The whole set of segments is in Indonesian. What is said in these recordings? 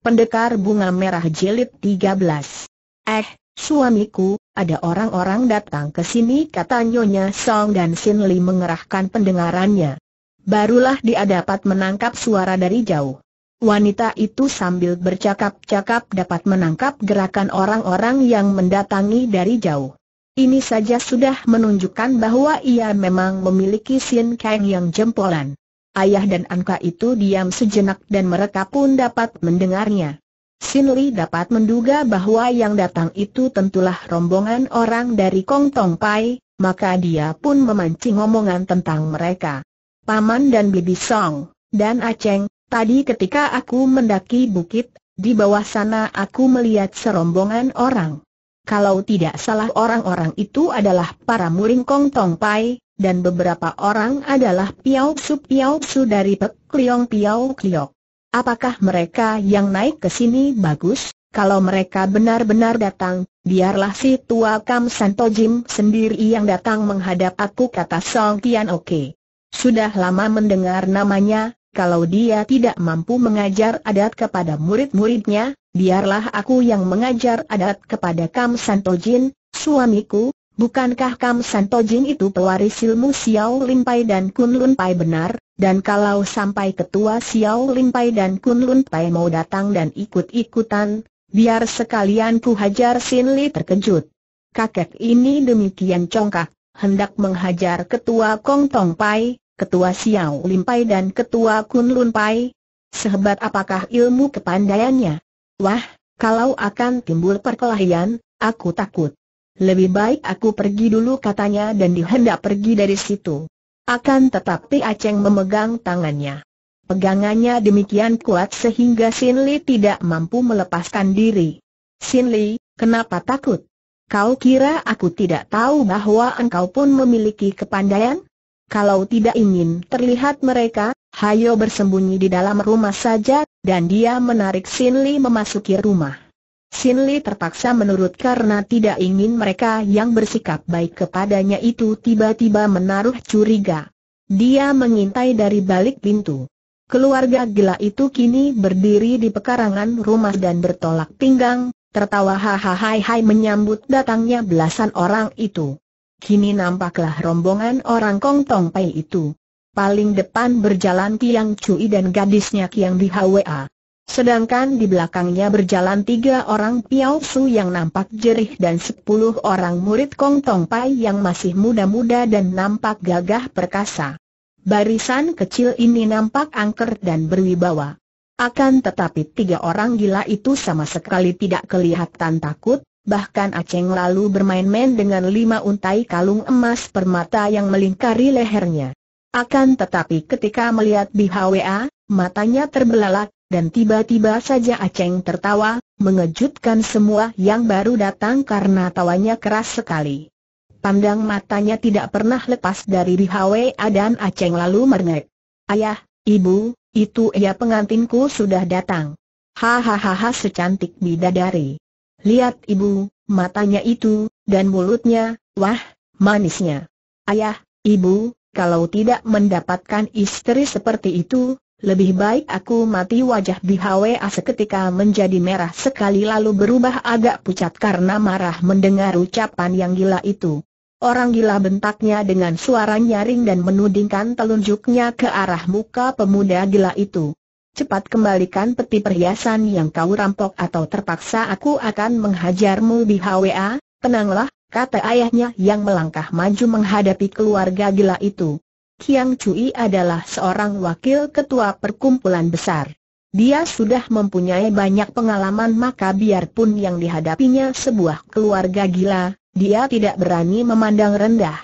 Pendekar Bunga Merah Jilid 13 Eh, suamiku, ada orang-orang datang ke sini kata Nyonya Song dan Sin Li mengerahkan pendengarannya. Barulah dia dapat menangkap suara dari jauh. Wanita itu sambil bercakap-cakap dapat menangkap gerakan orang-orang yang mendatangi dari jauh. Ini saja sudah menunjukkan bahwa ia memang memiliki Sin Kang yang jempolan ayah dan Angka itu diam sejenak dan mereka pun dapat mendengarnya. Sin Li dapat menduga bahwa yang datang itu tentulah rombongan orang dari Kong Tong Pai, maka dia pun memancing omongan tentang mereka. Paman dan Bibi Song, dan Aceng, tadi ketika aku mendaki bukit, di bawah sana aku melihat serombongan orang. Kalau tidak salah orang-orang itu adalah para muring Kong Tong Pai, dan beberapa orang adalah Piao Su Piao Su dari Pek Kliong Piao Kliok. Apakah mereka yang naik ke sini bagus? Kalau mereka benar-benar datang, biarlah si tua Kam Santo Jim sendiri yang datang menghadap aku kata Song Tian Oke. Sudah lama mendengar namanya, kalau dia tidak mampu mengajar adat kepada murid-muridnya, biarlah aku yang mengajar adat kepada Kam Santo Jin, suamiku, Bukankah Kam Santojing itu pewaris ilmu Xiao Limpai dan Kun Pai benar, dan kalau sampai ketua Xiao Limpai dan Kun Pai mau datang dan ikut-ikutan, biar sekalian ku hajar Sin Li terkejut. Kakek ini demikian congkak, hendak menghajar ketua Kong Tong Pai, ketua Xiao Limpai dan ketua Kun Pai. Sehebat apakah ilmu kepandaiannya? Wah, kalau akan timbul perkelahian, aku takut. Lebih baik aku pergi dulu katanya dan dihendak pergi dari situ. Akan tetapi Aceng memegang tangannya. Pegangannya demikian kuat sehingga Sin Li tidak mampu melepaskan diri. Sin Li, kenapa takut? Kau kira aku tidak tahu bahwa engkau pun memiliki kepandaian? Kalau tidak ingin terlihat mereka, hayo bersembunyi di dalam rumah saja, dan dia menarik Sin Li memasuki rumah. Sin Li terpaksa menurut karena tidak ingin mereka yang bersikap baik kepadanya itu tiba-tiba menaruh curiga. Dia mengintai dari balik pintu. Keluarga gila itu kini berdiri di pekarangan rumah dan bertolak pinggang, tertawa hahaha menyambut datangnya belasan orang itu. Kini nampaklah rombongan orang Kong Tong Pai itu. Paling depan berjalan Kiang Cui dan gadisnya Kiang Di Hwa. Sedangkan di belakangnya berjalan tiga orang Piao Su yang nampak jerih dan sepuluh orang murid Kong Tong Pai yang masih muda-muda dan nampak gagah perkasa. Barisan kecil ini nampak angker dan berwibawa. Akan tetapi tiga orang gila itu sama sekali tidak kelihatan takut, bahkan Aceng lalu bermain-main dengan lima untai kalung emas permata yang melingkari lehernya. Akan tetapi ketika melihat BHWA, matanya terbelalak, dan tiba-tiba saja Aceng tertawa, mengejutkan semua yang baru datang karena tawanya keras sekali. Pandang matanya tidak pernah lepas dari Rihawe dan Aceng lalu merengek. Ayah, ibu, itu ya pengantinku sudah datang. Hahaha secantik bidadari. Lihat ibu, matanya itu, dan mulutnya, wah, manisnya. Ayah, ibu, kalau tidak mendapatkan istri seperti itu, lebih baik aku mati wajah Bihwa seketika menjadi merah sekali lalu berubah agak pucat karena marah mendengar ucapan yang gila itu. Orang gila bentaknya dengan suara nyaring dan menudingkan telunjuknya ke arah muka pemuda gila itu. Cepat kembalikan peti perhiasan yang kau rampok atau terpaksa aku akan menghajarmu Bihwa. tenanglah, kata ayahnya yang melangkah maju menghadapi keluarga gila itu. Kiang Cui adalah seorang wakil ketua perkumpulan besar. Dia sudah mempunyai banyak pengalaman maka biarpun yang dihadapinya sebuah keluarga gila, dia tidak berani memandang rendah.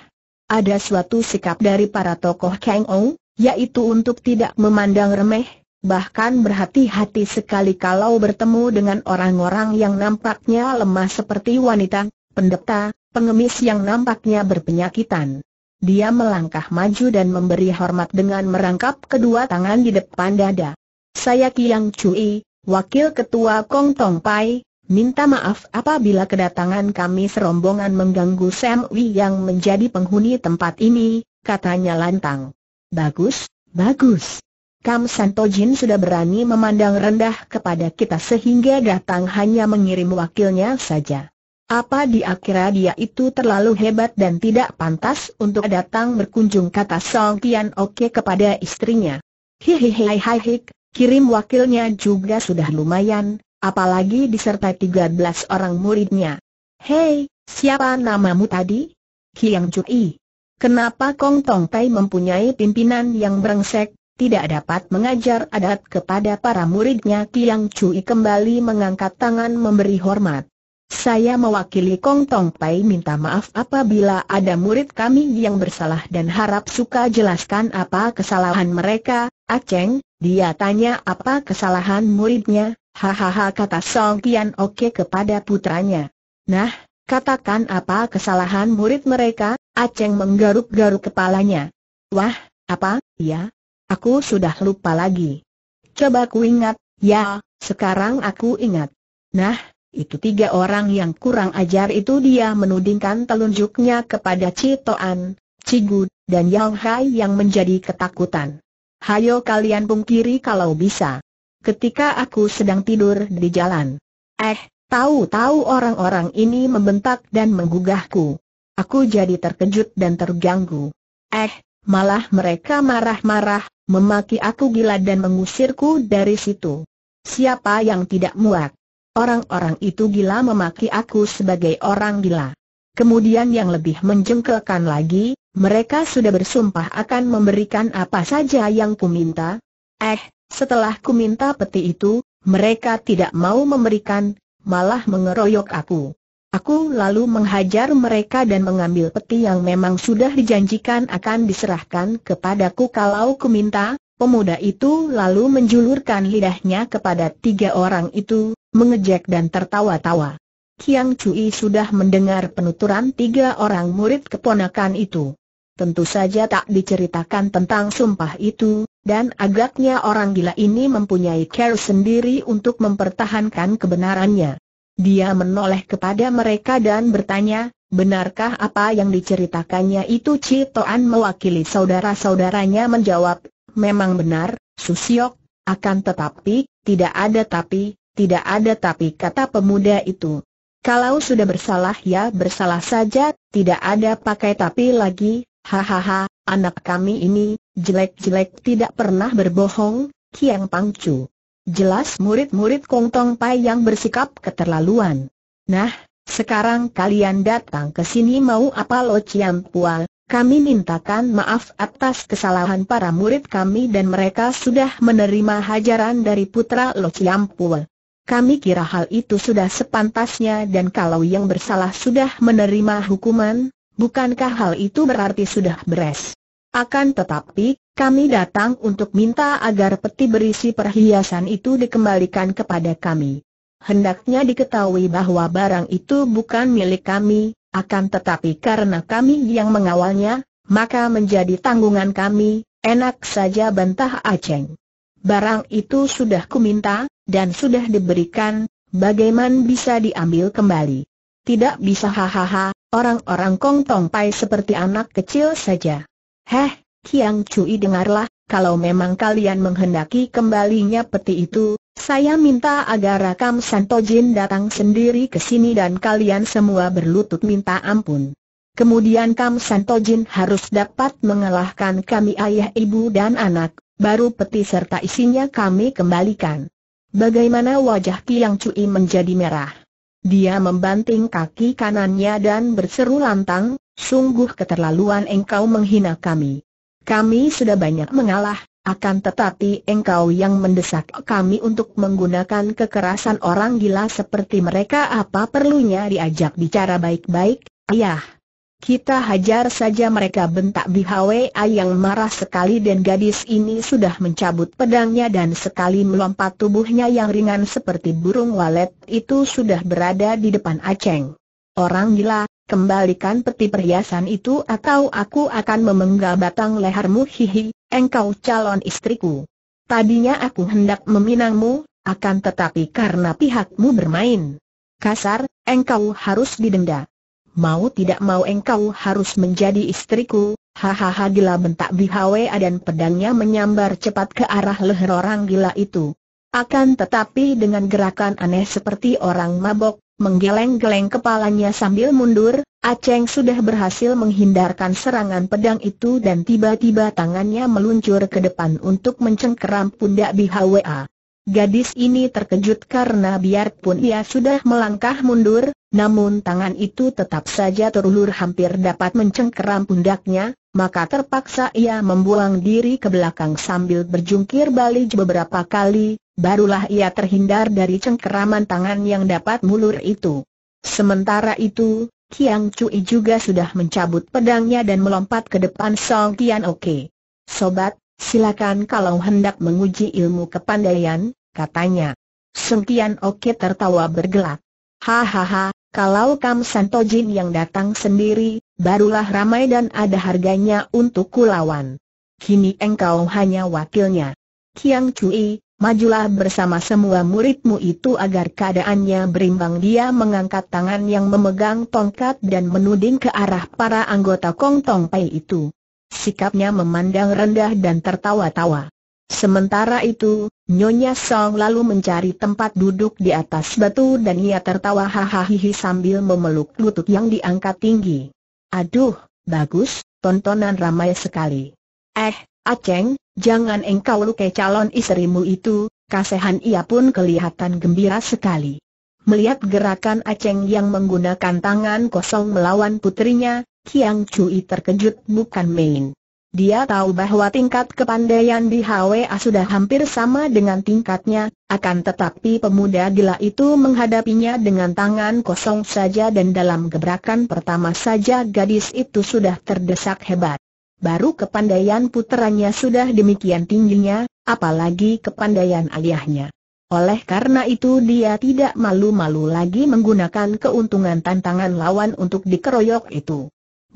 Ada suatu sikap dari para tokoh Kang Ong, yaitu untuk tidak memandang remeh, bahkan berhati-hati sekali kalau bertemu dengan orang-orang yang nampaknya lemah seperti wanita, pendeta, pengemis yang nampaknya berpenyakitan. Dia melangkah maju dan memberi hormat dengan merangkap kedua tangan di depan dada. Saya Kiang Cui, Wakil Ketua Kong Tong Pai, minta maaf apabila kedatangan kami serombongan mengganggu Sam Wei yang menjadi penghuni tempat ini, katanya lantang. Bagus, bagus. Kam Santojin sudah berani memandang rendah kepada kita sehingga datang hanya mengirim wakilnya saja. Apa di akhirnya dia itu terlalu hebat dan tidak pantas untuk datang berkunjung kata Song Tian Oke kepada istrinya. Hihihi kirim wakilnya juga sudah lumayan, apalagi disertai 13 orang muridnya. Hei, siapa namamu tadi? Hiang Cui. Kenapa Kong Tong Tai mempunyai pimpinan yang brengsek, tidak dapat mengajar adat kepada para muridnya Kiang Cui kembali mengangkat tangan memberi hormat. Saya mewakili Kong Tong Pai minta maaf apabila ada murid kami yang bersalah dan harap suka jelaskan apa kesalahan mereka, Aceng, dia tanya apa kesalahan muridnya, hahaha kata Song Kian Oke kepada putranya. Nah, katakan apa kesalahan murid mereka, Aceng menggaruk-garuk kepalanya. Wah, apa, ya? Aku sudah lupa lagi. Coba ku ingat, ya, sekarang aku ingat. Nah, itu tiga orang yang kurang ajar itu dia menudingkan telunjuknya kepada Citoan, Cigu, dan Yang Hai yang menjadi ketakutan. Hayo kalian pungkiri kalau bisa. Ketika aku sedang tidur di jalan. Eh, tahu-tahu orang-orang ini membentak dan menggugahku. Aku jadi terkejut dan terganggu. Eh, malah mereka marah-marah, memaki aku gila dan mengusirku dari situ. Siapa yang tidak muak? Orang-orang itu gila memaki aku sebagai orang gila. Kemudian yang lebih menjengkelkan lagi, mereka sudah bersumpah akan memberikan apa saja yang kuminta. Eh, setelah kuminta peti itu, mereka tidak mau memberikan, malah mengeroyok aku. Aku lalu menghajar mereka dan mengambil peti yang memang sudah dijanjikan akan diserahkan kepadaku kalau kuminta. Pemuda itu lalu menjulurkan lidahnya kepada tiga orang itu, mengejek dan tertawa-tawa. Kiang Cui sudah mendengar penuturan tiga orang murid keponakan itu. Tentu saja tak diceritakan tentang sumpah itu, dan agaknya orang gila ini mempunyai care sendiri untuk mempertahankan kebenarannya. Dia menoleh kepada mereka dan bertanya, benarkah apa yang diceritakannya itu Citoan mewakili saudara-saudaranya menjawab, memang benar, Susiok, akan tetapi, tidak ada tapi, tidak ada tapi kata pemuda itu. Kalau sudah bersalah ya bersalah saja, tidak ada pakai tapi lagi, hahaha, anak kami ini, jelek-jelek tidak pernah berbohong, Kiang Pangcu. Jelas murid-murid Kong Tong Pai yang bersikap keterlaluan. Nah, sekarang kalian datang ke sini mau apa lo Ciam Pual, kami mintakan maaf atas kesalahan para murid kami dan mereka sudah menerima hajaran dari putra Lo Pua. Kami kira hal itu sudah sepantasnya dan kalau yang bersalah sudah menerima hukuman, bukankah hal itu berarti sudah beres? Akan tetapi, kami datang untuk minta agar peti berisi perhiasan itu dikembalikan kepada kami. Hendaknya diketahui bahwa barang itu bukan milik kami, akan tetapi karena kami yang mengawalnya, maka menjadi tanggungan kami, enak saja bantah Aceng. Barang itu sudah kuminta, dan sudah diberikan, bagaimana bisa diambil kembali? Tidak bisa hahaha, orang-orang Kong Tong Pai seperti anak kecil saja. Heh, Kiang Cui dengarlah, kalau memang kalian menghendaki kembalinya peti itu, saya minta agar Rakam Jin datang sendiri ke sini dan kalian semua berlutut minta ampun. Kemudian Kam Jin harus dapat mengalahkan kami ayah ibu dan anak, baru peti serta isinya kami kembalikan. Bagaimana wajah Ki yang Cui menjadi merah? Dia membanting kaki kanannya dan berseru lantang, sungguh keterlaluan engkau menghina kami. Kami sudah banyak mengalah, akan tetapi engkau yang mendesak kami untuk menggunakan kekerasan orang gila seperti mereka apa perlunya diajak bicara baik-baik, ayah. Kita hajar saja mereka bentak Bihwe yang marah sekali dan gadis ini sudah mencabut pedangnya dan sekali melompat tubuhnya yang ringan seperti burung walet itu sudah berada di depan Aceng. Orang gila, kembalikan peti perhiasan itu atau aku akan memenggal batang lehermu hihi, engkau calon istriku. Tadinya aku hendak meminangmu, akan tetapi karena pihakmu bermain kasar, engkau harus didenda mau tidak mau engkau harus menjadi istriku, hahaha gila bentak Bihawe dan pedangnya menyambar cepat ke arah leher orang gila itu. Akan tetapi dengan gerakan aneh seperti orang mabok, menggeleng-geleng kepalanya sambil mundur, Aceng sudah berhasil menghindarkan serangan pedang itu dan tiba-tiba tangannya meluncur ke depan untuk mencengkeram pundak Bihawe. Gadis ini terkejut karena biarpun ia sudah melangkah mundur, namun tangan itu tetap saja terulur hampir dapat mencengkeram pundaknya, maka terpaksa ia membuang diri ke belakang sambil berjungkir balik beberapa kali, barulah ia terhindar dari cengkeraman tangan yang dapat mulur itu. Sementara itu, Kiang Cui juga sudah mencabut pedangnya dan melompat ke depan Song Tian Oke. Sobat, Silakan kalau hendak menguji ilmu kepandaian, katanya. Sengkian Oke tertawa bergelak. Hahaha, kalau Kam Santojin yang datang sendiri, barulah ramai dan ada harganya untuk kulawan. Kini engkau hanya wakilnya. Kiang Cui, majulah bersama semua muridmu itu agar keadaannya berimbang. Dia mengangkat tangan yang memegang tongkat dan menuding ke arah para anggota Kong Tong Pai itu sikapnya memandang rendah dan tertawa-tawa. Sementara itu, Nyonya Song lalu mencari tempat duduk di atas batu dan ia tertawa hahaha sambil memeluk lutut yang diangkat tinggi. Aduh, bagus, tontonan ramai sekali. Eh, Aceng, jangan engkau lukai calon istrimu itu, Kasihan ia pun kelihatan gembira sekali. Melihat gerakan Aceng yang menggunakan tangan kosong melawan putrinya, Kiang Cui terkejut bukan main. Dia tahu bahwa tingkat kepandaian di HWA sudah hampir sama dengan tingkatnya, akan tetapi pemuda gila itu menghadapinya dengan tangan kosong saja dan dalam gebrakan pertama saja gadis itu sudah terdesak hebat. Baru kepandaian puteranya sudah demikian tingginya, apalagi kepandaian ayahnya. Oleh karena itu dia tidak malu-malu lagi menggunakan keuntungan tantangan lawan untuk dikeroyok itu.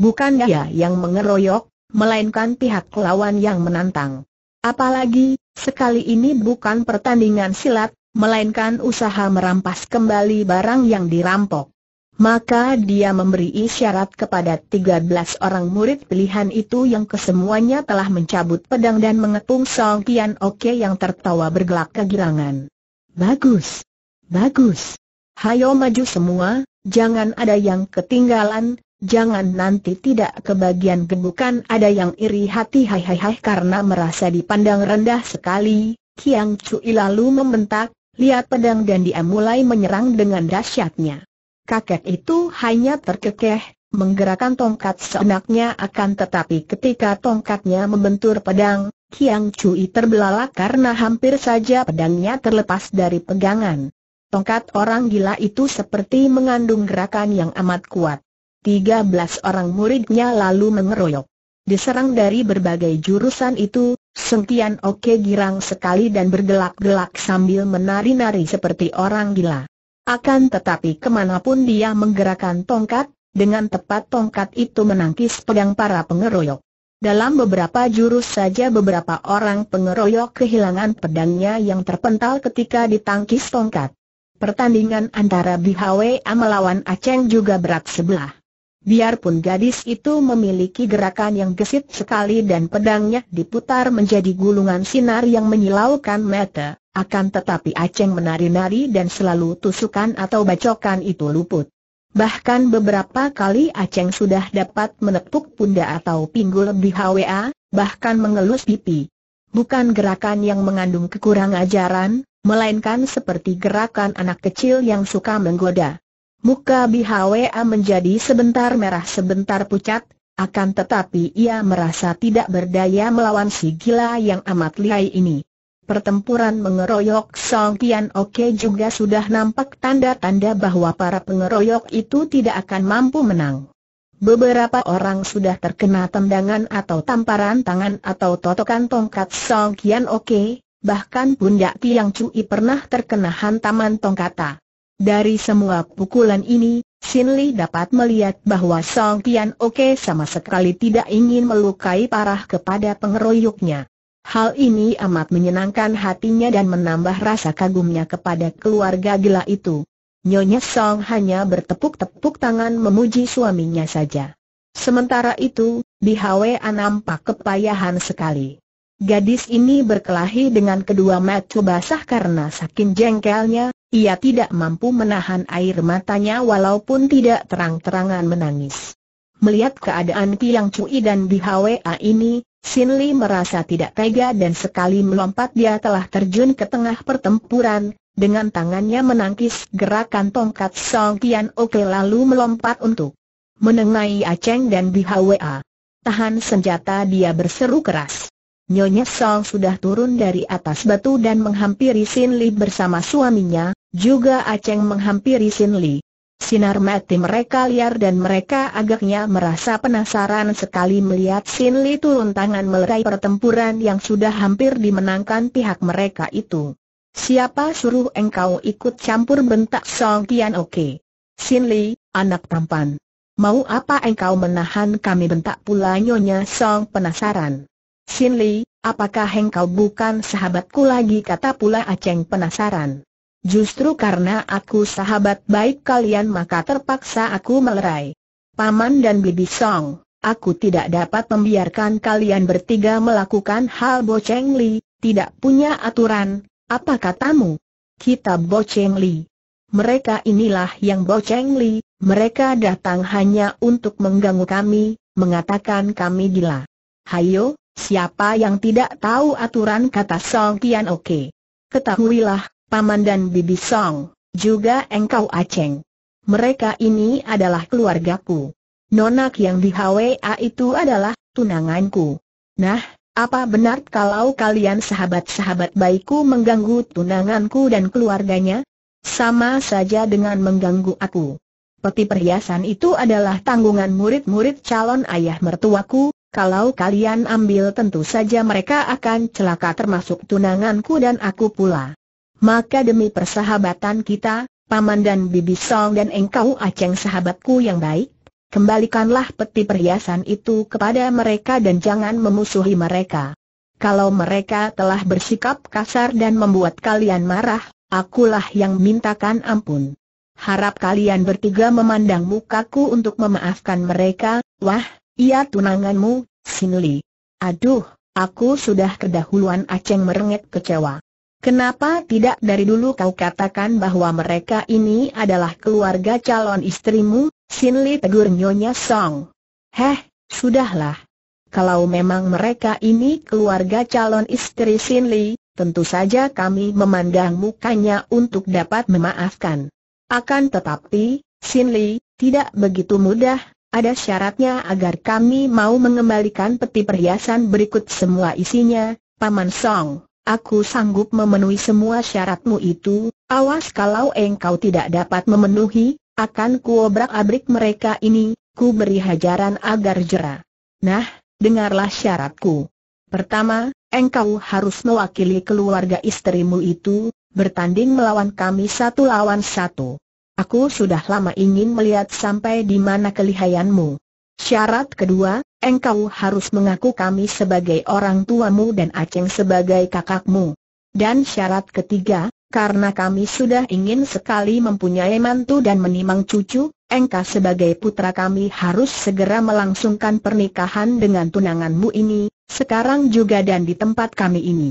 Bukan dia yang mengeroyok, melainkan pihak lawan yang menantang. Apalagi, sekali ini bukan pertandingan silat, melainkan usaha merampas kembali barang yang dirampok. Maka dia memberi isyarat kepada 13 orang murid pilihan itu yang kesemuanya telah mencabut pedang dan mengepung Song Kian Oke yang tertawa bergelak kegirangan. Bagus! Bagus! Hayo maju semua, jangan ada yang ketinggalan, Jangan nanti tidak kebagian gebukan ada yang iri hati hai hai hai karena merasa dipandang rendah sekali. Kiang Cui lalu membentak, lihat pedang dan dia mulai menyerang dengan dahsyatnya. Kakek itu hanya terkekeh, menggerakkan tongkat seenaknya akan tetapi ketika tongkatnya membentur pedang, Kiang Cui terbelalak karena hampir saja pedangnya terlepas dari pegangan. Tongkat orang gila itu seperti mengandung gerakan yang amat kuat. 13 orang muridnya lalu mengeroyok. Diserang dari berbagai jurusan itu, Sengkian Oke girang sekali dan bergelak-gelak sambil menari-nari seperti orang gila. Akan tetapi kemanapun dia menggerakkan tongkat, dengan tepat tongkat itu menangkis pedang para pengeroyok. Dalam beberapa jurus saja beberapa orang pengeroyok kehilangan pedangnya yang terpental ketika ditangkis tongkat. Pertandingan antara Bihwe melawan Aceng juga berat sebelah. Biarpun gadis itu memiliki gerakan yang gesit sekali dan pedangnya diputar menjadi gulungan sinar yang menyilaukan mata, akan tetapi Aceng menari-nari dan selalu tusukan atau bacokan itu luput. Bahkan beberapa kali Aceng sudah dapat menepuk pundak atau pinggul di HWA, bahkan mengelus pipi. Bukan gerakan yang mengandung kekurangan ajaran, melainkan seperti gerakan anak kecil yang suka menggoda. Muka Bihwa menjadi sebentar merah sebentar pucat, akan tetapi ia merasa tidak berdaya melawan si gila yang amat lihai ini. Pertempuran mengeroyok Song Tian Oke juga sudah nampak tanda-tanda bahwa para pengeroyok itu tidak akan mampu menang. Beberapa orang sudah terkena tendangan atau tamparan tangan atau totokan tongkat Song Kian Oke, bahkan pundak Tiang Cui pernah terkena hantaman tongkata. Dari semua pukulan ini, Sin Li dapat melihat bahwa Song Tian Oke sama sekali tidak ingin melukai parah kepada pengeroyoknya. Hal ini amat menyenangkan hatinya dan menambah rasa kagumnya kepada keluarga gila itu. Nyonya Song hanya bertepuk-tepuk tangan memuji suaminya saja. Sementara itu, di Hwa nampak kepayahan sekali. Gadis ini berkelahi dengan kedua mata basah karena saking jengkelnya, ia tidak mampu menahan air matanya walaupun tidak terang-terangan menangis. Melihat keadaan Tiang Cui dan Bihwa Hwa ini, Sin Li merasa tidak tega dan sekali melompat dia telah terjun ke tengah pertempuran, dengan tangannya menangkis gerakan tongkat Song Tian Oke lalu melompat untuk menengahi Aceng dan Bihwa. Hwa. Tahan senjata dia berseru keras. Nyonya Song sudah turun dari atas batu dan menghampiri Sin Li bersama suaminya, juga Aceng menghampiri Sin Li. Sinar mati mereka liar dan mereka agaknya merasa penasaran sekali melihat Sin Li turun tangan melerai pertempuran yang sudah hampir dimenangkan pihak mereka itu. Siapa suruh engkau ikut campur bentak Song Tian. Oke? Sin Li, anak tampan. Mau apa engkau menahan kami bentak pula nyonya Song penasaran. Sin Li, apakah engkau bukan sahabatku lagi kata pula Aceng penasaran. Justru karena aku sahabat baik kalian maka terpaksa aku melerai. Paman dan Bibi Song, aku tidak dapat membiarkan kalian bertiga melakukan hal boceng li, tidak punya aturan, apa katamu? Kita boceng li. Mereka inilah yang boceng li, mereka datang hanya untuk mengganggu kami, mengatakan kami gila. Hayo, siapa yang tidak tahu aturan kata Song Tian Oke? Ketahuilah, Paman dan Bibi Song, juga engkau Aceng. Mereka ini adalah keluargaku. Nonak yang di HWA itu adalah tunanganku. Nah, apa benar kalau kalian sahabat-sahabat baikku mengganggu tunanganku dan keluarganya? Sama saja dengan mengganggu aku. Peti perhiasan itu adalah tanggungan murid-murid calon ayah mertuaku, kalau kalian ambil tentu saja mereka akan celaka termasuk tunanganku dan aku pula. Maka demi persahabatan kita, Paman dan Bibi Song dan engkau Aceng sahabatku yang baik, kembalikanlah peti perhiasan itu kepada mereka dan jangan memusuhi mereka. Kalau mereka telah bersikap kasar dan membuat kalian marah, akulah yang mintakan ampun. Harap kalian bertiga memandang mukaku untuk memaafkan mereka, wah, iya tunanganmu, Sinli. Aduh, aku sudah kedahuluan Aceng merengek kecewa. Kenapa tidak dari dulu kau katakan bahwa mereka ini adalah keluarga calon istrimu? Sin Li tegur Nyonya Song. Heh, sudahlah. Kalau memang mereka ini keluarga calon istri Sin Li, tentu saja kami memandang mukanya untuk dapat memaafkan. Akan tetapi, Sin Li, tidak begitu mudah, ada syaratnya agar kami mau mengembalikan peti perhiasan berikut semua isinya, Paman Song. Aku sanggup memenuhi semua syaratmu itu, awas kalau engkau tidak dapat memenuhi, akan kuobrak-abrik mereka ini, ku beri hajaran agar jera. Nah, dengarlah syaratku. Pertama, engkau harus mewakili keluarga istrimu itu, bertanding melawan kami satu lawan satu. Aku sudah lama ingin melihat sampai di mana kelihayanmu. Syarat kedua, engkau harus mengaku kami sebagai orang tuamu dan Aceng sebagai kakakmu. Dan syarat ketiga, karena kami sudah ingin sekali mempunyai mantu dan menimang cucu, engkau sebagai putra kami harus segera melangsungkan pernikahan dengan tunanganmu ini, sekarang juga dan di tempat kami ini.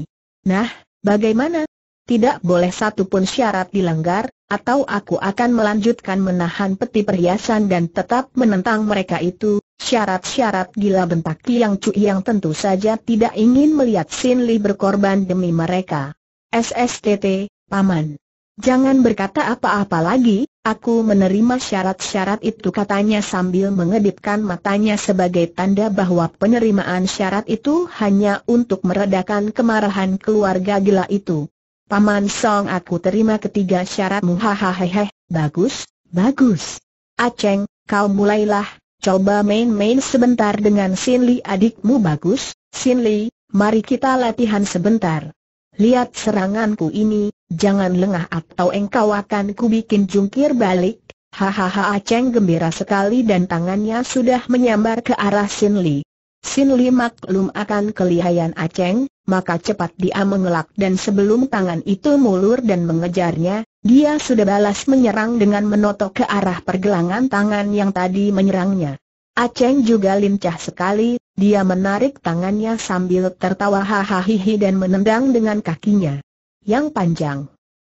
Nah, bagaimana? Tidak boleh satu pun syarat dilanggar, atau aku akan melanjutkan menahan peti perhiasan dan tetap menentang mereka itu, syarat-syarat gila bentak Yang Cu yang tentu saja tidak ingin melihat Sin Li berkorban demi mereka. SSTT, Paman. Jangan berkata apa-apa lagi, aku menerima syarat-syarat itu katanya sambil mengedipkan matanya sebagai tanda bahwa penerimaan syarat itu hanya untuk meredakan kemarahan keluarga gila itu. Paman Song aku terima ketiga syaratmu hahaha, bagus, bagus. Aceng, kau mulailah, coba main-main sebentar dengan Sin Li adikmu bagus, Sin Li, mari kita latihan sebentar. Lihat seranganku ini, jangan lengah atau engkau akan kubikin jungkir balik. Hahaha Aceng gembira sekali dan tangannya sudah menyambar ke arah Sin Li. Sin Li maklum akan kelihayan Aceng, maka cepat dia mengelak dan sebelum tangan itu mulur dan mengejarnya, dia sudah balas menyerang dengan menotok ke arah pergelangan tangan yang tadi menyerangnya. Aceng juga lincah sekali, dia menarik tangannya sambil tertawa hahaha dan menendang dengan kakinya yang panjang.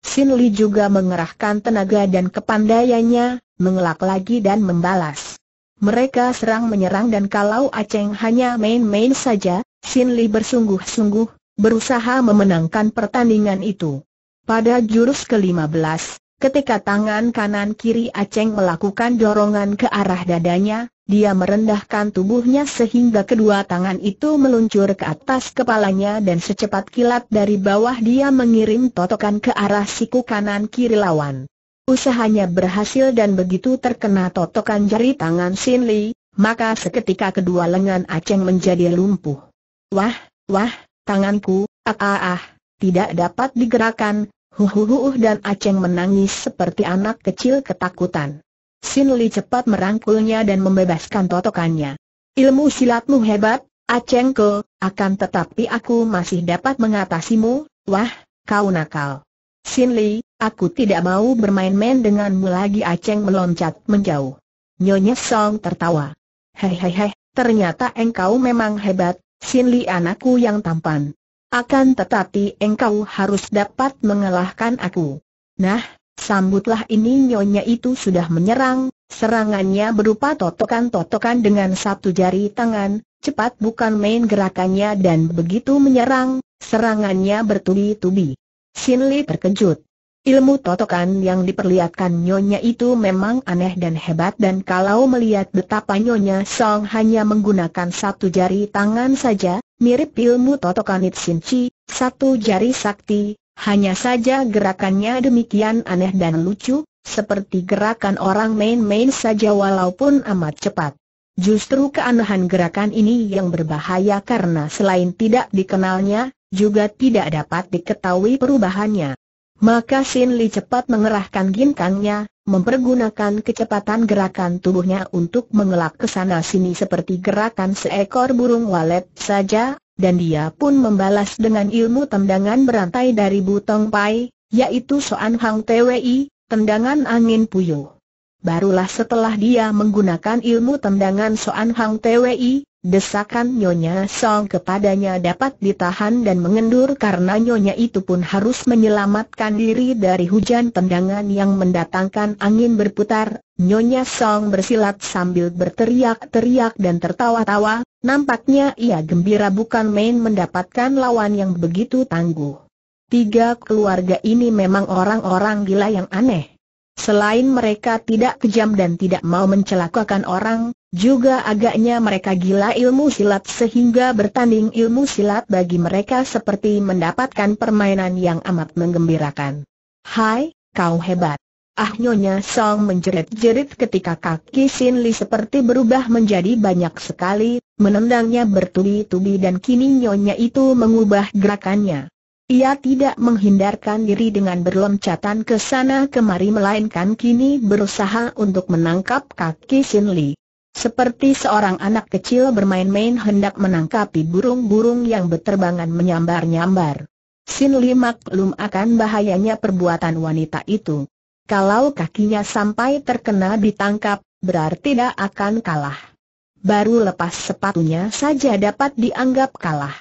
Sin Li juga mengerahkan tenaga dan kepandaiannya, mengelak lagi dan membalas. Mereka serang menyerang dan kalau Aceng hanya main-main saja, Sin Li bersungguh-sungguh, berusaha memenangkan pertandingan itu. Pada jurus ke-15, ketika tangan kanan kiri Aceng melakukan dorongan ke arah dadanya, dia merendahkan tubuhnya sehingga kedua tangan itu meluncur ke atas kepalanya dan secepat kilat dari bawah dia mengirim totokan ke arah siku kanan kiri lawan. Usahanya berhasil dan begitu terkena totokan jari tangan Sin Li, maka seketika kedua lengan Aceng menjadi lumpuh. Wah, wah, tanganku, ah ah ah, tidak dapat digerakkan, huhuhuh dan Aceng menangis seperti anak kecil ketakutan. Sin Li cepat merangkulnya dan membebaskan totokannya. Ilmu silatmu hebat, ke, akan tetapi aku masih dapat mengatasimu, wah, kau nakal. Sin Li, aku tidak mau bermain-main denganmu lagi Aceng meloncat menjauh. Nyonya Song tertawa. Hehehe, ternyata engkau memang hebat, Sin Li anakku yang tampan. Akan tetapi engkau harus dapat mengalahkan aku. Nah, sambutlah ini nyonya itu sudah menyerang, serangannya berupa totokan-totokan dengan satu jari tangan, cepat bukan main gerakannya dan begitu menyerang, serangannya bertubi-tubi. Sin Li terkejut. Ilmu totokan yang diperlihatkan Nyonya itu memang aneh dan hebat dan kalau melihat betapa Nyonya Song hanya menggunakan satu jari tangan saja, mirip ilmu totokan Itsin Chi, satu jari sakti, hanya saja gerakannya demikian aneh dan lucu, seperti gerakan orang main-main saja walaupun amat cepat. Justru keanehan gerakan ini yang berbahaya karena selain tidak dikenalnya, juga tidak dapat diketahui perubahannya. Maka Sin Li cepat mengerahkan ginkangnya, mempergunakan kecepatan gerakan tubuhnya untuk mengelak ke sana sini seperti gerakan seekor burung walet saja, dan dia pun membalas dengan ilmu tendangan berantai dari Butong Pai, yaitu Soan Hang Twi, tendangan angin puyuh. Barulah setelah dia menggunakan ilmu tendangan Soan Hang Twi, Desakan Nyonya Song kepadanya dapat ditahan dan mengendur karena Nyonya itu pun harus menyelamatkan diri dari hujan tendangan yang mendatangkan angin berputar. Nyonya Song bersilat sambil berteriak-teriak dan tertawa-tawa, nampaknya ia gembira bukan main mendapatkan lawan yang begitu tangguh. Tiga keluarga ini memang orang-orang gila yang aneh. Selain mereka tidak kejam dan tidak mau mencelakakan orang, juga agaknya mereka gila ilmu silat sehingga bertanding ilmu silat bagi mereka seperti mendapatkan permainan yang amat menggembirakan. Hai, kau hebat. Ah Nyonya Song menjerit-jerit ketika kaki Sin Li seperti berubah menjadi banyak sekali, menendangnya bertubi-tubi dan kini Nyonya itu mengubah gerakannya. Ia tidak menghindarkan diri dengan berloncatan ke sana kemari melainkan kini berusaha untuk menangkap kaki Sin Li. Seperti seorang anak kecil bermain-main hendak menangkapi burung-burung yang berterbangan menyambar-nyambar. Sin Li maklum akan bahayanya perbuatan wanita itu. Kalau kakinya sampai terkena ditangkap, berarti tidak akan kalah. Baru lepas sepatunya saja dapat dianggap kalah.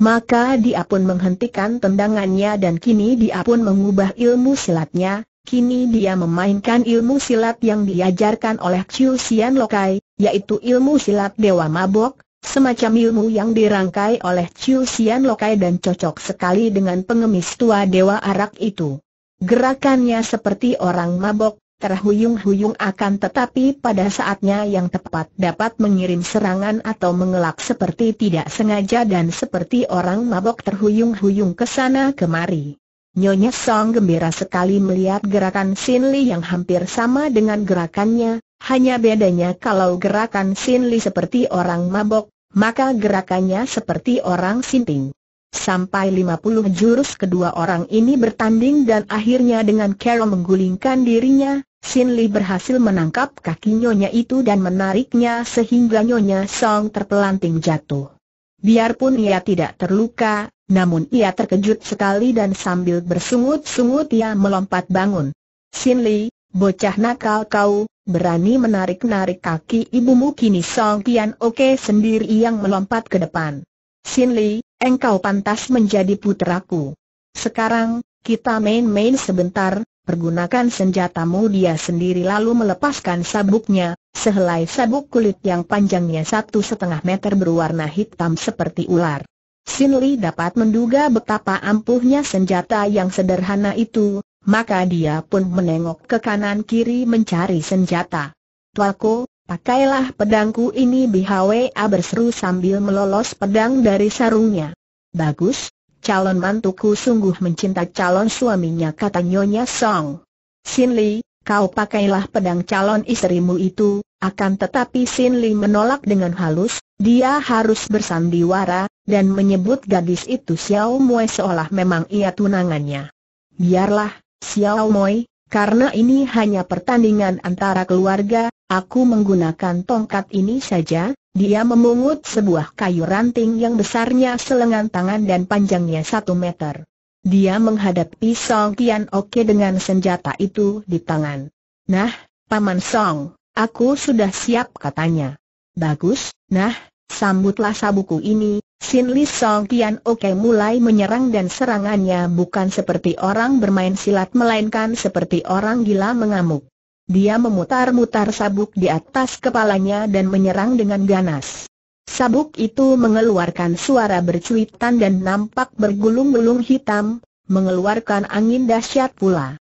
Maka dia pun menghentikan tendangannya dan kini dia pun mengubah ilmu silatnya, Kini dia memainkan ilmu silat yang diajarkan oleh Chiu Xian Lokai, yaitu ilmu silat Dewa Mabok, semacam ilmu yang dirangkai oleh Chiu Xian Lokai dan cocok sekali dengan pengemis tua Dewa Arak itu. Gerakannya seperti orang mabok, terhuyung-huyung akan tetapi pada saatnya yang tepat dapat mengirim serangan atau mengelak seperti tidak sengaja dan seperti orang mabok terhuyung-huyung ke sana kemari. Nyonya Song gembira sekali melihat gerakan Sin Li yang hampir sama dengan gerakannya, hanya bedanya kalau gerakan Sin Li seperti orang mabok, maka gerakannya seperti orang sinting. Sampai 50 jurus kedua orang ini bertanding dan akhirnya dengan cara menggulingkan dirinya, Sin Li berhasil menangkap kaki nyonya itu dan menariknya sehingga nyonya Song terpelanting jatuh. Biarpun ia tidak terluka, namun ia terkejut sekali dan sambil bersungut-sungut ia melompat bangun. Sin Li, Bocah nakal kau, berani menarik-narik kaki ibumu kini Song Kian Oke sendiri yang melompat ke depan. Sin Li, engkau pantas menjadi puteraku. Sekarang, kita main-main sebentar, pergunakan senjatamu dia sendiri lalu melepaskan sabuknya, sehelai sabuk kulit yang panjangnya satu setengah meter berwarna hitam seperti ular. Sin Li dapat menduga betapa ampuhnya senjata yang sederhana itu, maka dia pun menengok ke kanan kiri mencari senjata. Tualko, pakailah pedangku ini BHWA berseru sambil melolos pedang dari sarungnya. Bagus, calon mantuku sungguh mencinta calon suaminya kata Nyonya Song. Sin Li, kau pakailah pedang calon istrimu itu, akan tetapi Sin Li menolak dengan halus, dia harus bersandiwara, dan menyebut gadis itu Xiao Mue seolah memang ia tunangannya. Biarlah, Xiao Moi, karena ini hanya pertandingan antara keluarga, aku menggunakan tongkat ini saja, dia memungut sebuah kayu ranting yang besarnya selengan tangan dan panjangnya satu meter. Dia menghadapi Song Tian Oke dengan senjata itu di tangan. Nah, Paman Song, aku sudah siap katanya. Bagus, nah, sambutlah sabuku ini, Sin Li Song Tian Oke mulai menyerang dan serangannya bukan seperti orang bermain silat melainkan seperti orang gila mengamuk. Dia memutar-mutar sabuk di atas kepalanya dan menyerang dengan ganas. Sabuk itu mengeluarkan suara bercuitan dan nampak bergulung-gulung hitam, mengeluarkan angin dahsyat pula.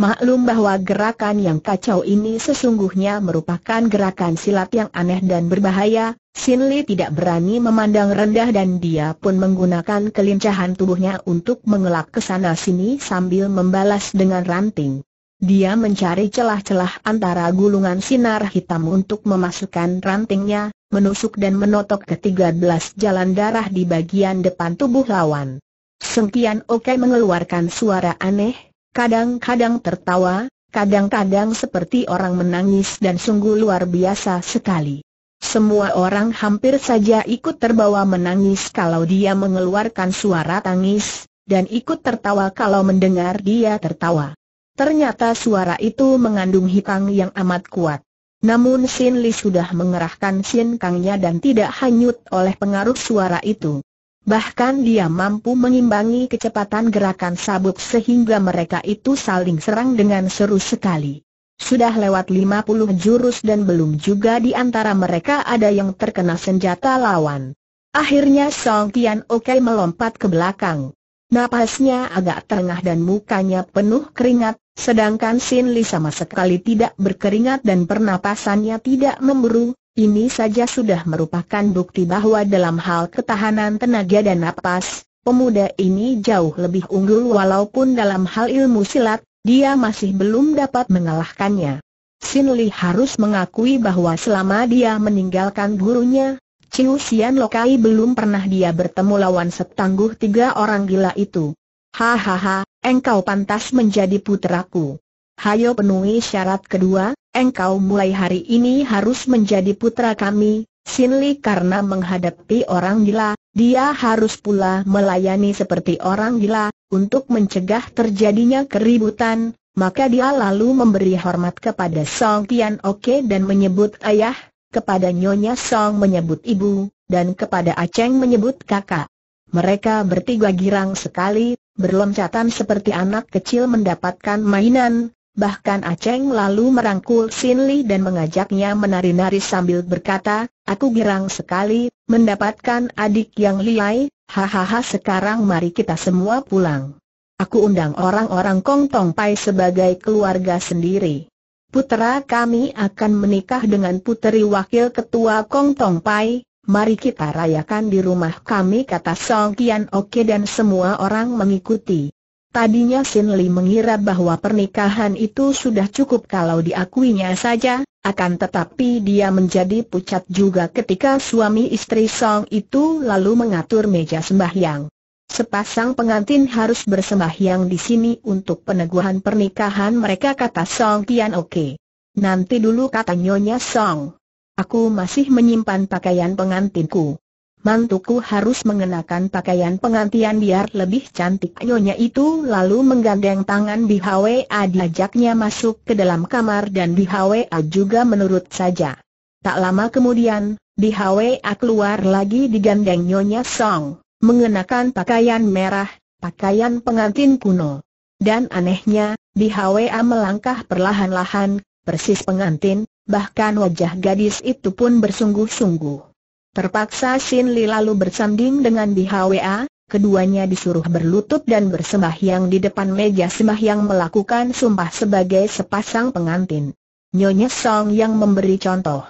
Maklum bahwa gerakan yang kacau ini sesungguhnya merupakan gerakan silat yang aneh dan berbahaya, Sin Li tidak berani memandang rendah dan dia pun menggunakan kelincahan tubuhnya untuk mengelak ke sana sini sambil membalas dengan ranting. Dia mencari celah-celah antara gulungan sinar hitam untuk memasukkan rantingnya, menusuk dan menotok ketiga belas jalan darah di bagian depan tubuh lawan. Sengkian Oke mengeluarkan suara aneh, kadang-kadang tertawa, kadang-kadang seperti orang menangis dan sungguh luar biasa sekali. Semua orang hampir saja ikut terbawa menangis kalau dia mengeluarkan suara tangis, dan ikut tertawa kalau mendengar dia tertawa. Ternyata suara itu mengandung hikang yang amat kuat. Namun Sin Li sudah mengerahkan sin kangnya dan tidak hanyut oleh pengaruh suara itu. Bahkan dia mampu mengimbangi kecepatan gerakan sabuk sehingga mereka itu saling serang dengan seru sekali. Sudah lewat 50 jurus dan belum juga di antara mereka ada yang terkena senjata lawan. Akhirnya Song Tian Oke melompat ke belakang. Napasnya agak terengah dan mukanya penuh keringat, sedangkan Sin Li sama sekali tidak berkeringat dan pernapasannya tidak memburu. Ini saja sudah merupakan bukti bahwa dalam hal ketahanan tenaga dan napas, pemuda ini jauh lebih unggul walaupun dalam hal ilmu silat, dia masih belum dapat mengalahkannya. Sin Li harus mengakui bahwa selama dia meninggalkan gurunya, Chiu Xian Lokai belum pernah dia bertemu lawan setangguh tiga orang gila itu. Hahaha, engkau pantas menjadi puteraku hayo penuhi syarat kedua, engkau mulai hari ini harus menjadi putra kami, Sin karena menghadapi orang gila, dia harus pula melayani seperti orang gila, untuk mencegah terjadinya keributan, maka dia lalu memberi hormat kepada Song Tian Oke dan menyebut ayah, kepada Nyonya Song menyebut ibu, dan kepada Aceng menyebut kakak. Mereka bertiga girang sekali, berloncatan seperti anak kecil mendapatkan mainan, bahkan Aceng lalu merangkul Sin Li dan mengajaknya menari-nari sambil berkata, Aku girang sekali, mendapatkan adik yang liai, hahaha sekarang mari kita semua pulang. Aku undang orang-orang Kong Tong Pai sebagai keluarga sendiri. Putera kami akan menikah dengan puteri wakil ketua Kong Tong Pai, mari kita rayakan di rumah kami kata Song Kian Oke dan semua orang mengikuti. Tadinya Sin Li mengira bahwa pernikahan itu sudah cukup kalau diakuinya saja, akan tetapi dia menjadi pucat juga ketika suami istri Song itu lalu mengatur meja sembahyang. Sepasang pengantin harus bersembahyang di sini untuk peneguhan pernikahan mereka kata Song Tian Oke. Nanti dulu kata Nyonya Song. Aku masih menyimpan pakaian pengantinku mantuku harus mengenakan pakaian pengantian biar lebih cantik. Nyonya itu lalu menggandeng tangan BHWA diajaknya masuk ke dalam kamar dan BHWA juga menurut saja. Tak lama kemudian, BHWA keluar lagi digandeng Nyonya Song, mengenakan pakaian merah, pakaian pengantin kuno. Dan anehnya, BHWA melangkah perlahan-lahan, persis pengantin, bahkan wajah gadis itu pun bersungguh-sungguh. Terpaksa Shin Li lalu bersanding dengan Di Hwa, keduanya disuruh berlutut dan bersembahyang di depan meja yang melakukan sumpah sebagai sepasang pengantin. Nyonya Song yang memberi contoh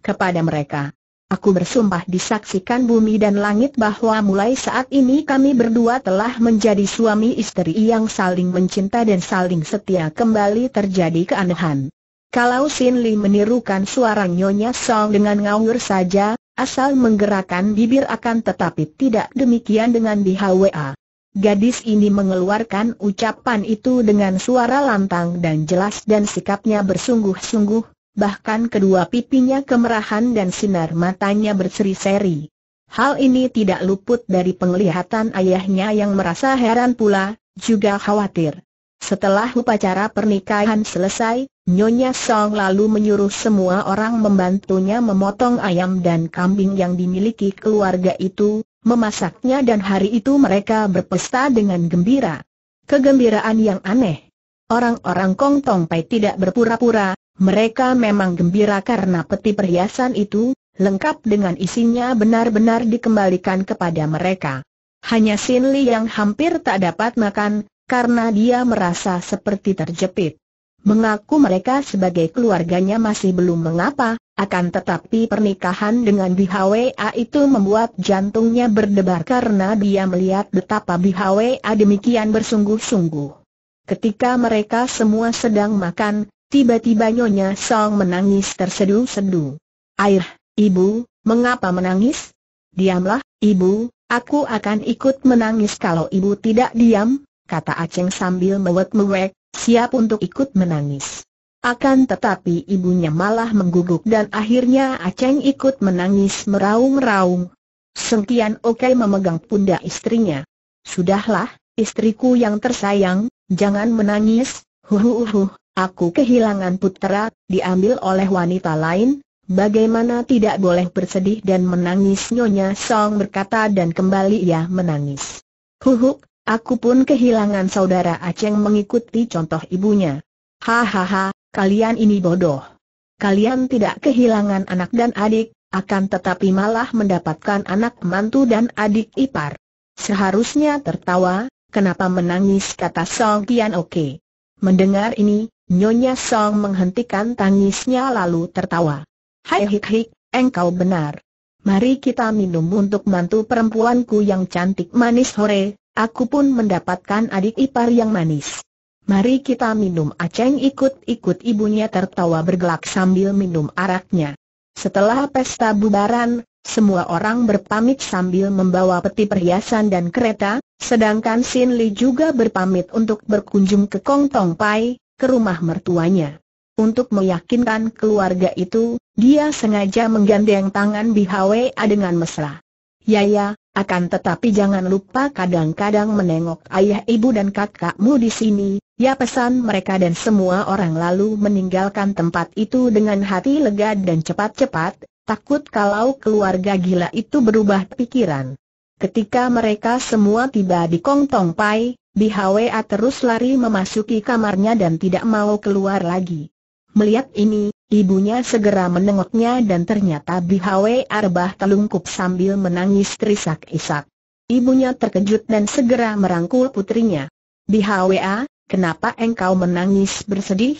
kepada mereka. Aku bersumpah disaksikan bumi dan langit bahwa mulai saat ini kami berdua telah menjadi suami istri yang saling mencinta dan saling setia kembali terjadi keanehan. Kalau Sin Li menirukan suara Nyonya Song dengan ngawur saja, asal menggerakkan bibir akan tetapi tidak demikian dengan di HWA. Gadis ini mengeluarkan ucapan itu dengan suara lantang dan jelas dan sikapnya bersungguh-sungguh, bahkan kedua pipinya kemerahan dan sinar matanya berseri-seri. Hal ini tidak luput dari penglihatan ayahnya yang merasa heran pula, juga khawatir. Setelah upacara pernikahan selesai, Nyonya Song lalu menyuruh semua orang membantunya memotong ayam dan kambing yang dimiliki keluarga itu, memasaknya dan hari itu mereka berpesta dengan gembira. Kegembiraan yang aneh. Orang-orang Kong Tong Pai tidak berpura-pura, mereka memang gembira karena peti perhiasan itu, lengkap dengan isinya benar-benar dikembalikan kepada mereka. Hanya Sin Li yang hampir tak dapat makan, karena dia merasa seperti terjepit. Mengaku mereka sebagai keluarganya masih belum mengapa, akan tetapi pernikahan dengan BHWA itu membuat jantungnya berdebar karena dia melihat betapa BHWA demikian bersungguh-sungguh. Ketika mereka semua sedang makan, tiba-tiba Nyonya Song menangis tersedu-sedu. Air, ibu, mengapa menangis? Diamlah, ibu, aku akan ikut menangis kalau ibu tidak diam, kata Aceng sambil mewek-mewek, siap untuk ikut menangis. Akan tetapi ibunya malah mengguguk dan akhirnya Aceng ikut menangis meraung-raung. Sengkian Oke memegang pundak istrinya. Sudahlah, istriku yang tersayang, jangan menangis, huhuhuh, aku kehilangan putera, diambil oleh wanita lain, Bagaimana tidak boleh bersedih dan menangis Nyonya Song berkata dan kembali ia menangis. Huhuk, Aku pun kehilangan saudara Aceng mengikuti contoh ibunya. Hahaha, kalian ini bodoh. Kalian tidak kehilangan anak dan adik, akan tetapi malah mendapatkan anak mantu dan adik ipar. Seharusnya tertawa, kenapa menangis kata Song Kian Oke. Mendengar ini, Nyonya Song menghentikan tangisnya lalu tertawa. Hai hik hik, engkau benar. Mari kita minum untuk mantu perempuanku yang cantik manis hore, Aku pun mendapatkan adik ipar yang manis. Mari kita minum Aceng ikut-ikut ibunya tertawa bergelak sambil minum araknya. Setelah pesta bubaran, semua orang berpamit sambil membawa peti perhiasan dan kereta, sedangkan Sin Li juga berpamit untuk berkunjung ke Kong Tong Pai, ke rumah mertuanya. Untuk meyakinkan keluarga itu, dia sengaja menggandeng tangan Bihwe dengan mesra. Yaya, ya, akan tetapi jangan lupa kadang-kadang menengok ayah ibu dan kakakmu di sini, ya pesan mereka dan semua orang lalu meninggalkan tempat itu dengan hati lega dan cepat-cepat, takut kalau keluarga gila itu berubah pikiran. Ketika mereka semua tiba di Kong Tong Pai, Bihwa terus lari memasuki kamarnya dan tidak mau keluar lagi. Melihat ini, Ibunya segera menengoknya dan ternyata Bihawe Arbah telungkup sambil menangis terisak-isak. Ibunya terkejut dan segera merangkul putrinya. A, kenapa engkau menangis bersedih?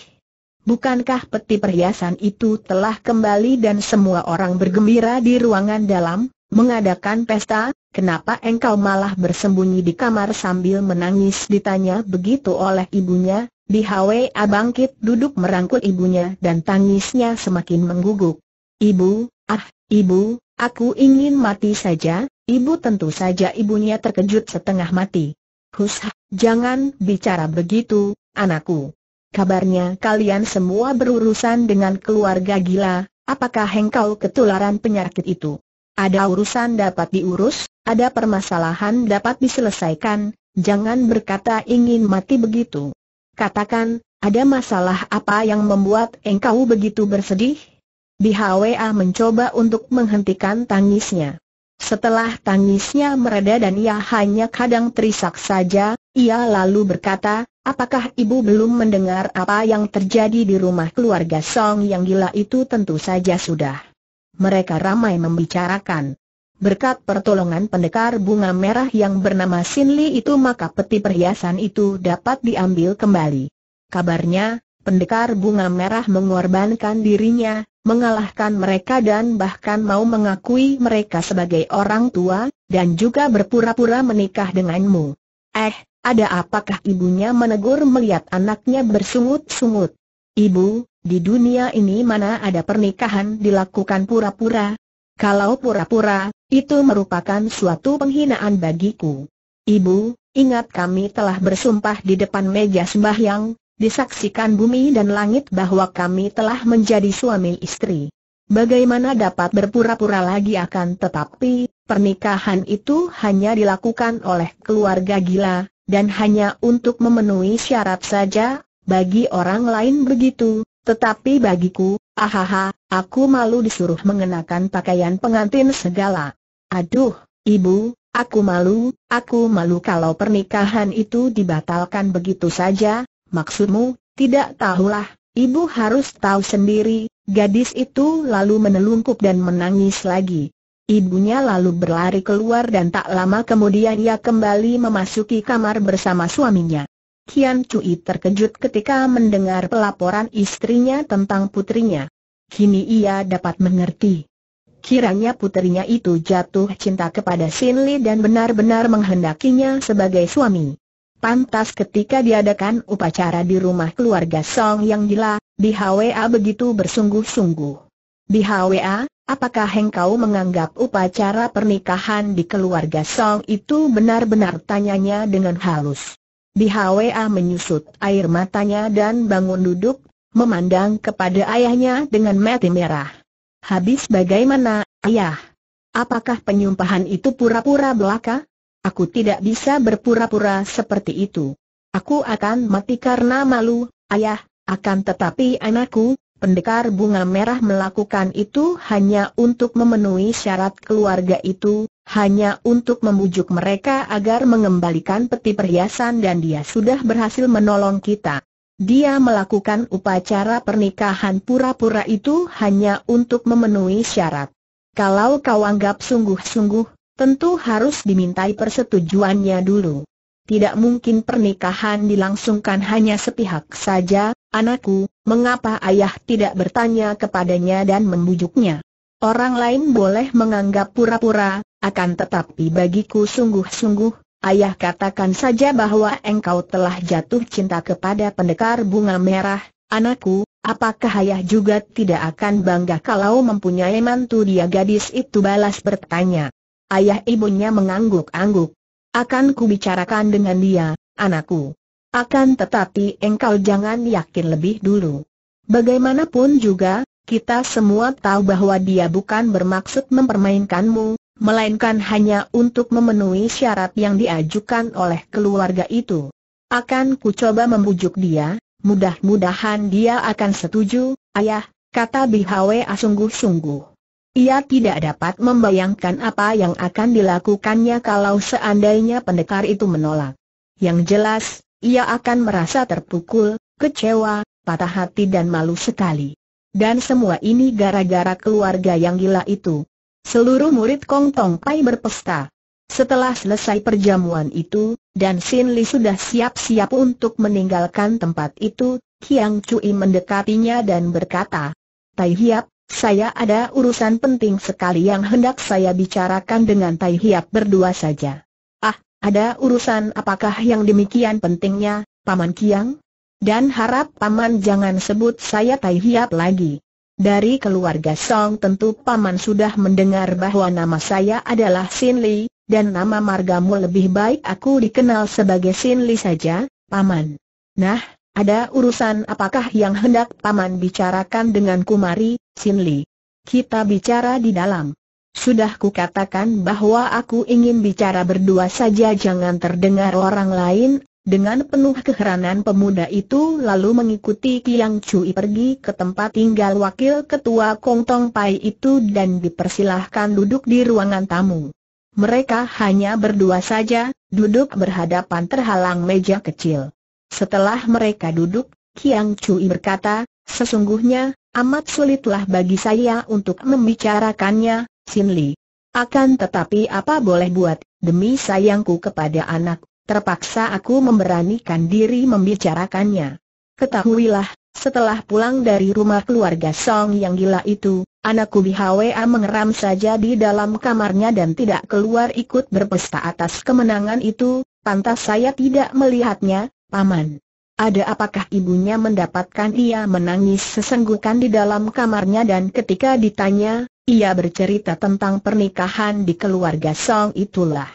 Bukankah peti perhiasan itu telah kembali dan semua orang bergembira di ruangan dalam, mengadakan pesta, kenapa engkau malah bersembunyi di kamar sambil menangis ditanya begitu oleh ibunya, di Hwa bangkit duduk merangkul ibunya dan tangisnya semakin mengguguk. Ibu, ah, ibu, aku ingin mati saja, ibu tentu saja ibunya terkejut setengah mati. Hus, jangan bicara begitu, anakku. Kabarnya kalian semua berurusan dengan keluarga gila, apakah engkau ketularan penyakit itu? Ada urusan dapat diurus, ada permasalahan dapat diselesaikan, jangan berkata ingin mati begitu. Katakan, ada masalah apa yang membuat engkau begitu bersedih? BHWA mencoba untuk menghentikan tangisnya. Setelah tangisnya mereda dan ia hanya kadang terisak saja, ia lalu berkata, apakah ibu belum mendengar apa yang terjadi di rumah keluarga Song yang gila itu tentu saja sudah. Mereka ramai membicarakan. Berkat pertolongan pendekar bunga merah yang bernama Sinli itu maka peti perhiasan itu dapat diambil kembali. Kabarnya, pendekar bunga merah mengorbankan dirinya, mengalahkan mereka dan bahkan mau mengakui mereka sebagai orang tua, dan juga berpura-pura menikah denganmu. Eh, ada apakah ibunya menegur melihat anaknya bersungut-sungut? Ibu, di dunia ini mana ada pernikahan dilakukan pura-pura? Kalau pura-pura, itu merupakan suatu penghinaan bagiku. Ibu, ingat kami telah bersumpah di depan meja sembahyang, disaksikan bumi dan langit bahwa kami telah menjadi suami istri. Bagaimana dapat berpura-pura lagi akan tetapi, pernikahan itu hanya dilakukan oleh keluarga gila, dan hanya untuk memenuhi syarat saja, bagi orang lain begitu, tetapi bagiku, ahaha, aku malu disuruh mengenakan pakaian pengantin segala. Aduh, ibu, aku malu, aku malu kalau pernikahan itu dibatalkan begitu saja, maksudmu, tidak tahulah, ibu harus tahu sendiri, gadis itu lalu menelungkup dan menangis lagi. Ibunya lalu berlari keluar dan tak lama kemudian ia kembali memasuki kamar bersama suaminya. Kian Cui terkejut ketika mendengar pelaporan istrinya tentang putrinya. Kini ia dapat mengerti. Kiranya putrinya itu jatuh cinta kepada Sin Li dan benar-benar menghendakinya sebagai suami. Pantas ketika diadakan upacara di rumah keluarga Song Yang Gila, di HWA begitu bersungguh-sungguh. Di HWA, apakah engkau menganggap upacara pernikahan di keluarga Song itu benar-benar tanyanya dengan halus? HWA menyusut air matanya dan bangun duduk, memandang kepada ayahnya dengan mata merah. Habis bagaimana, ayah? Apakah penyumpahan itu pura-pura belaka? Aku tidak bisa berpura-pura seperti itu. Aku akan mati karena malu, ayah, akan tetapi anakku, Pendekar Bunga Merah melakukan itu hanya untuk memenuhi syarat keluarga itu, hanya untuk membujuk mereka agar mengembalikan peti perhiasan dan dia sudah berhasil menolong kita. Dia melakukan upacara pernikahan pura-pura itu hanya untuk memenuhi syarat. Kalau kau anggap sungguh-sungguh, tentu harus dimintai persetujuannya dulu. Tidak mungkin pernikahan dilangsungkan hanya sepihak saja, anakku, mengapa ayah tidak bertanya kepadanya dan membujuknya? Orang lain boleh menganggap pura-pura, akan tetapi bagiku sungguh-sungguh, ayah katakan saja bahwa engkau telah jatuh cinta kepada pendekar bunga merah, anakku, apakah ayah juga tidak akan bangga kalau mempunyai mantu dia gadis itu balas bertanya. Ayah ibunya mengangguk-angguk. Akan kubicarakan dengan dia, anakku. Akan tetapi engkau jangan yakin lebih dulu. Bagaimanapun juga, kita semua tahu bahwa dia bukan bermaksud mempermainkanmu, melainkan hanya untuk memenuhi syarat yang diajukan oleh keluarga itu. Akan ku coba membujuk dia, mudah-mudahan dia akan setuju, ayah, kata Bihawe sungguh-sungguh. Ia tidak dapat membayangkan apa yang akan dilakukannya kalau seandainya pendekar itu menolak. Yang jelas, ia akan merasa terpukul, kecewa, patah hati dan malu sekali. Dan semua ini gara-gara keluarga yang gila itu. Seluruh murid Kong Tong Pai berpesta. Setelah selesai perjamuan itu, dan Sin Li sudah siap-siap untuk meninggalkan tempat itu, Kiang Cui mendekatinya dan berkata, Tai Hiap, saya ada urusan penting sekali yang hendak saya bicarakan dengan Tai Hiap berdua saja. Ada urusan apakah yang demikian pentingnya, Paman Kiang? Dan harap Paman jangan sebut saya Tai Hiap lagi. Dari keluarga Song tentu Paman sudah mendengar bahwa nama saya adalah Sin Li, dan nama margamu lebih baik aku dikenal sebagai Sin Li saja, Paman. Nah, ada urusan apakah yang hendak Paman bicarakan dengan kumari, Sin Li? Kita bicara di dalam. Sudah kukatakan bahwa aku ingin bicara berdua saja jangan terdengar orang lain, dengan penuh keheranan pemuda itu lalu mengikuti Kiang Cui pergi ke tempat tinggal wakil ketua Kong Tong Pai itu dan dipersilahkan duduk di ruangan tamu. Mereka hanya berdua saja, duduk berhadapan terhalang meja kecil. Setelah mereka duduk, Kiang Cui berkata, sesungguhnya, amat sulitlah bagi saya untuk membicarakannya, Sin Li. Akan tetapi apa boleh buat, demi sayangku kepada anak, terpaksa aku memberanikan diri membicarakannya. Ketahuilah, setelah pulang dari rumah keluarga Song yang gila itu, anakku Bihwa mengeram saja di dalam kamarnya dan tidak keluar ikut berpesta atas kemenangan itu, pantas saya tidak melihatnya, Paman. Ada apakah ibunya mendapatkan ia menangis sesenggukan di dalam kamarnya dan ketika ditanya, ia bercerita tentang pernikahan di keluarga Song itulah.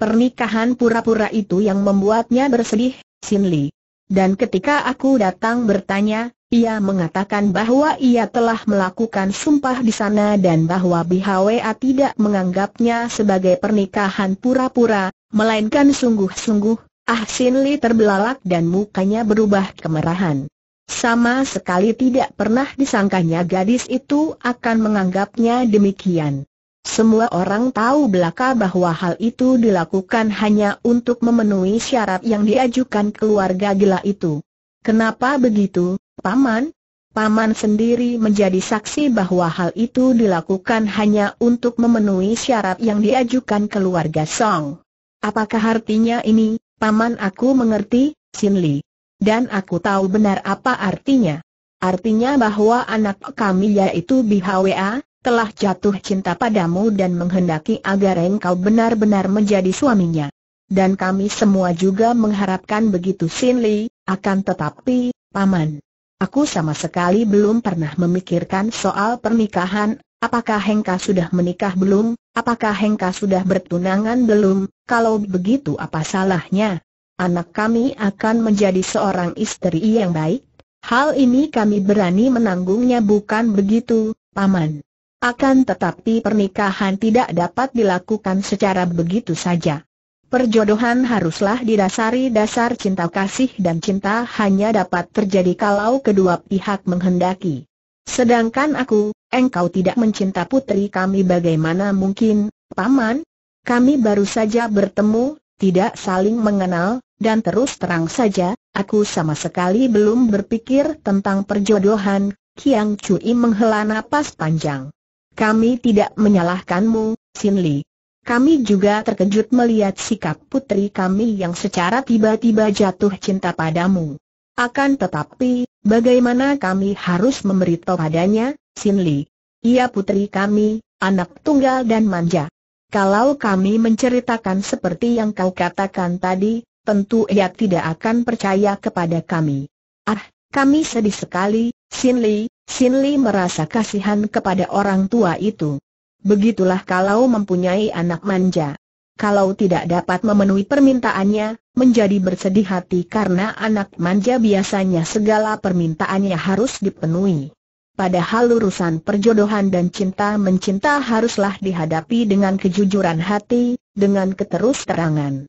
Pernikahan pura-pura itu yang membuatnya bersedih, Sin Li. Dan ketika aku datang bertanya, ia mengatakan bahwa ia telah melakukan sumpah di sana dan bahwa BHWA tidak menganggapnya sebagai pernikahan pura-pura, melainkan sungguh-sungguh, Ah Sin Li terbelalak dan mukanya berubah kemerahan. Sama sekali tidak pernah disangkanya gadis itu akan menganggapnya demikian. Semua orang tahu belaka bahwa hal itu dilakukan hanya untuk memenuhi syarat yang diajukan keluarga gila itu. Kenapa begitu, Paman? Paman sendiri menjadi saksi bahwa hal itu dilakukan hanya untuk memenuhi syarat yang diajukan keluarga Song. Apakah artinya ini, Paman aku mengerti, Sin Li? dan aku tahu benar apa artinya. Artinya bahwa anak kami yaitu Bihwa telah jatuh cinta padamu dan menghendaki agar engkau benar-benar menjadi suaminya. Dan kami semua juga mengharapkan begitu Sin Li, akan tetapi, Paman. Aku sama sekali belum pernah memikirkan soal pernikahan, apakah Hengka sudah menikah belum, apakah Hengka sudah bertunangan belum, kalau begitu apa salahnya, anak kami akan menjadi seorang istri yang baik. Hal ini kami berani menanggungnya bukan begitu, Paman. Akan tetapi pernikahan tidak dapat dilakukan secara begitu saja. Perjodohan haruslah didasari dasar cinta kasih dan cinta hanya dapat terjadi kalau kedua pihak menghendaki. Sedangkan aku, engkau tidak mencinta putri kami bagaimana mungkin, Paman? Kami baru saja bertemu, tidak saling mengenal, dan terus terang saja, aku sama sekali belum berpikir tentang perjodohan, Kiang Cui menghela napas panjang. Kami tidak menyalahkanmu, Sin Li. Kami juga terkejut melihat sikap putri kami yang secara tiba-tiba jatuh cinta padamu. Akan tetapi, bagaimana kami harus memberitahu padanya, Sin Li? Ia putri kami, anak tunggal dan manja. Kalau kami menceritakan seperti yang kau katakan tadi, tentu ia tidak akan percaya kepada kami. Ah, kami sedih sekali, Sin Li, Sin Li merasa kasihan kepada orang tua itu. Begitulah kalau mempunyai anak manja. Kalau tidak dapat memenuhi permintaannya, menjadi bersedih hati karena anak manja biasanya segala permintaannya harus dipenuhi. Padahal urusan perjodohan dan cinta-mencinta haruslah dihadapi dengan kejujuran hati, dengan keterus terangan.